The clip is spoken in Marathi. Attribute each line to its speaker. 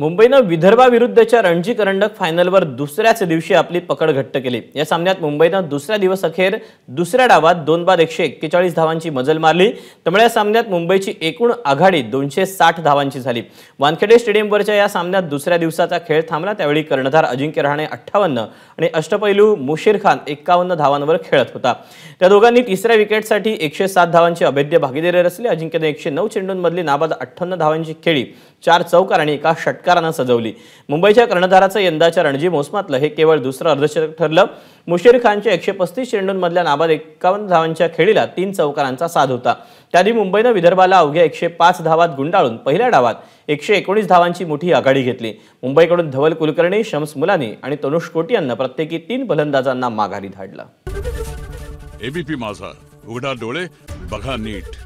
Speaker 1: मुंबईनं विदर्भाविरुद्धच्या रणजी करंडक फायनलवर दुसऱ्याच दिवशी आपली पकड घट्ट केली या सामन्यात मुंबईनं दुसऱ्या दिवस अखेर दुसऱ्या डावात दोन बाद एकशे एक्केचाळीस धावांची मजल मारली त्यामुळे या सामन्यात मुंबईची एकूण आघाडी दोनशे साठ धावांची झाली वानखेडे स्टेडियमवरच्या या सामन्यात दुसऱ्या दिवसाचा खेळ थांबला त्यावेळी कर्णधार अजिंक्य रहाणे अठ्ठावन्न आणि अष्टपैलू मुशीर खान एक्कावन्न धावांवर खेळत होता त्या दोघांनी तिसऱ्या विकेटसाठी एकशे सात धावांची अभेद्य भागीदारी रचली अजिंक्यने एकशे नऊ चेंडूंमधली नाबाद अठ्ठावन्न धावांची खेळी चार चौकार आणि एका षटकार षटकारानं सजवली मुंबईच्या कर्णधाराचं यंदाच्या रणजी मोसमातलं हे केवळ दुसरं अर्धशतक ठरलं मुशीर खानच्या एकशे पस्तीस चेंडूंमधल्या नाबाद एकावन्न धावांच्या खेळीला तीन चौकारांचा साथ होता त्याआधी मुंबईनं विदर्भाला अवघ्या एकशे पाच धावात गुंडाळून पहिल्या डावात एकशे एकोणीस धावांची मोठी आघाडी घेतली मुंबईकडून धवल कुलकर्णी शम्स मुलानी आणि तनुष कोटी यांना प्रत्येकी तीन फलंदाजांना माघारी धाडलं एबीपी माझा उघडा डोळे
Speaker 2: बघा नीट